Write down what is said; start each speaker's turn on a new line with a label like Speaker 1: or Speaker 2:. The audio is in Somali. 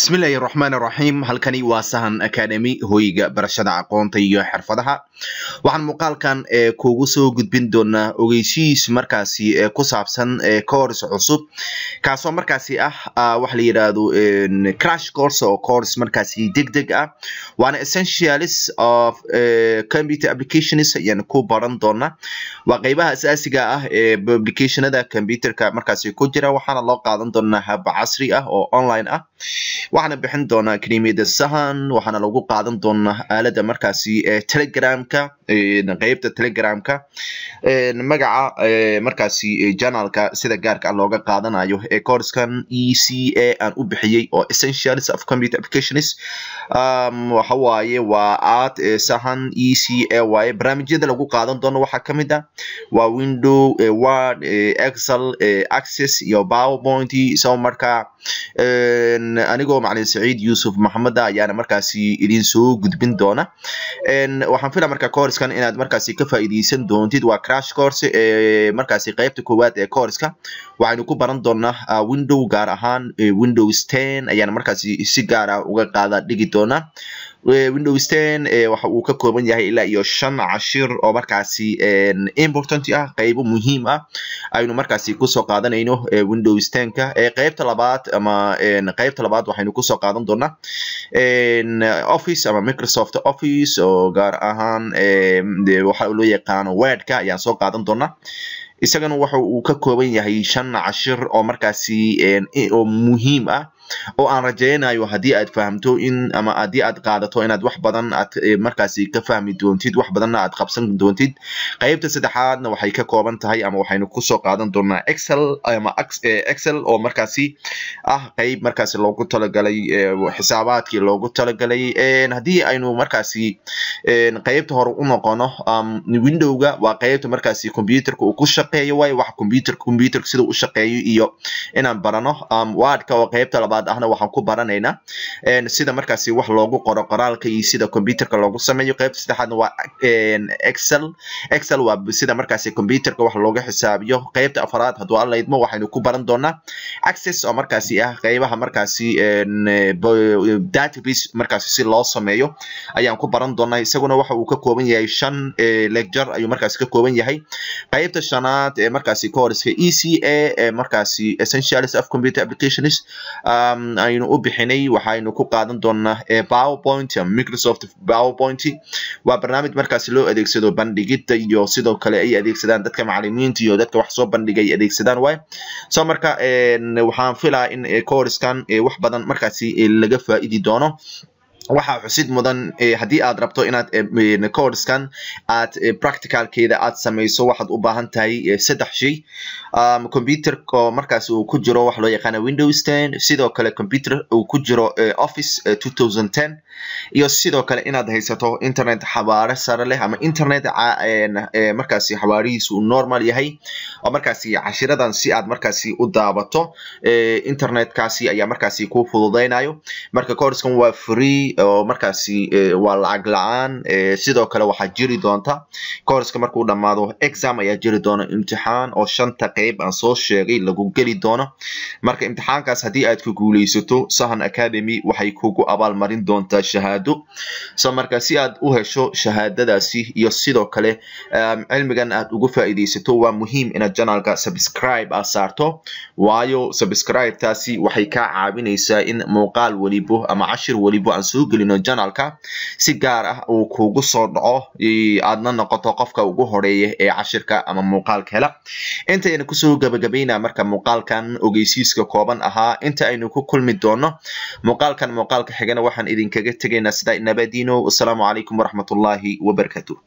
Speaker 1: bismillahi raxmaan raxiim halkani waa sahan academy hoyga barashada aqoonta iyo xirfadaha waxaan muuqaalkan eh, kugu soo gudbin doonaa ogeysihiis markaasi eh, ku saabsan eh, cours cusub kaasoo markaasi ah, ah waxa la yidhaahdo crash course oo course markaasi deg deg ah waana essentials of computer applications ayaan ku baran doonaa waa qeybaha asaasiga ah ee applicationada computerka markaasi ku jira waxaana loo qaadan doonaa hab casri ah oo online ah waxaana bixin doonaa krimida sahan waxaana lagu qaadan doonaa aalada markaasi telegramka qeybta telegramka magaca markaasi janalka sida gaarka ah looga qaadanayo ee corskan e c a aan u bixiyey oo essentials of computer applications waxa waaye waa ad sahan e c a waaye barnaamijyada lagu qaadan doono waxaa kamid ah waa window word excel access iyo powerpoint so markaa anigoo macalin saciid yuusuf maxameda ah ayaana markaasi idin soo gudbin doona waxaan fila markaa koorskan inaad markaasi ka faa'iideysan doontid waa crash course ee markaasi qaybta koowaad ee koorska waxaynu ku baran doonaa ah, window gaar ahaan windows ten ayaana markaasi si gaara ah uga qaada dhigi doona doonaa eh, windows ten eh, waxa uu ka kooban yahay ilaa iyo shan cashir oo markaasi eh, important ah qaybo muhiim ah aynu markaasi kusoo qaadanayno windows tenka qeybta labaad ama qeybta labaad waxaynu kusoo qaadan doonaa office ama microsoft office oo gaar ahaan waxa loo yaqaano wordka ayaan soo qaadan doonaa isagana waxa uu ka kooban yahay shan cashir oo markaasi oo muhiim ah oo aan rajaynayo haddii aad fahamto in ama haddii aad qaadato inaad wax badan aad eh, markaasi ka fahmi doontid wax badanna aad qabsan doontid qaybta saddexaadna waxay ka kooban tahay ama waxaynu kusoo qaadan doonaa excel ama eh, excel oo markaasi ah qayb markaasi loogu talagalay eh, xisaabaadkii loogu talagalay haddii aynu markaasi qaybta hore u noqono windowga waa qaybta markaasi computerka uu ku shaqeeyo waayo wax computer computerka sida u shaqeeyo iyo inaan barano wordka oo qaybta labaad caafimaad ahna waxaan ku baranaynaa sida markaasi wax loogu qoro qoraalka iyo sida computerka loogu sameeyo qeybta saddexaadna waa excel excel waa sida markaasi computerka wax looga xisaabiyo qeybta afaraad hadduu alla idmo waxaynu ku baran doonaa access oo markaasi ah qeybaha markaasi database markaasi si loo sameeyo ayaan ku baran doonaa isaguna waxa uu ka kooban yahay shan lecture ayuu markaasi ka kooban yahay qeybta shanaad ee markaasi ka hor iska e c a ee markaasi essentials of computer applications uh, aynu u bixinay waxaynu ku qaadan doonaa eh, powerpoint microsoft powerpoint waa barnaamij markaas loo adeegsado bandhigida iyo sidoo kale ay adeegsadaan dadka macalimiinta iyo dadka wax soo bandhiga ay adeegsadaan waay so marka eh, waxaan filaa in eh, corskan wax badan markaasi laga faa'idi doono waxaa xusid mudan eh, haddii aad rabto inaad eh, eh, corskan aad practicalkeeda aad samayso waxaad u baahan tahay saddex shay computer oo markaas uu ku jiro waxa loo yaqaana windows ten sidoo kale computer uu ku jiro office two thousand ten iyo sidoo kale inaad haysato internet xabaare sare leh ama internet markaasi xabaarihiisu uu normal yahay oo markaasi cashiradan si aad markaasi u daabato internetkaasi ayaa markaasi kuu fududaynayo marka corskan waa free oo markaasi eh, waa lacag la-aan eh, sidoo kale waxaa jiri doonta courska markuu dhammaado exam ayaa jiri doona imtixaan oo shanta qeyb aan soo sheegay lagu geli doono marka imtixaankaas haddii aad ku guuleysato sahan academy waxay kugu abaalmarin doontaa shahaado so marka si aad u hesho shahaadadaasi iyo sidoo kale ehm, cilmigan aad ugu faa'iidaysato waa muhiim inaad janalka subscribe aad ah saarto waayo subscribe waxay kaa caawinaysaa in muuqaal welibo ama cashir welibo aan soo soo gelino janalka si gaar ah uu kuugu soo dhaco aadna noqoto qofka ugu horeeya ee cashirka ama muuqaalka hela intaynu kusoo gabagabayna marka muuqaalkan ogeysiiska kooban ahaa inta aynu ku kulmi doono muuqaalkan muuqaalka xigana waxaan idinkaga tegaynaa sidaa nabadiino wasalaamu calaykum waraxmatullaahi wabarakaatu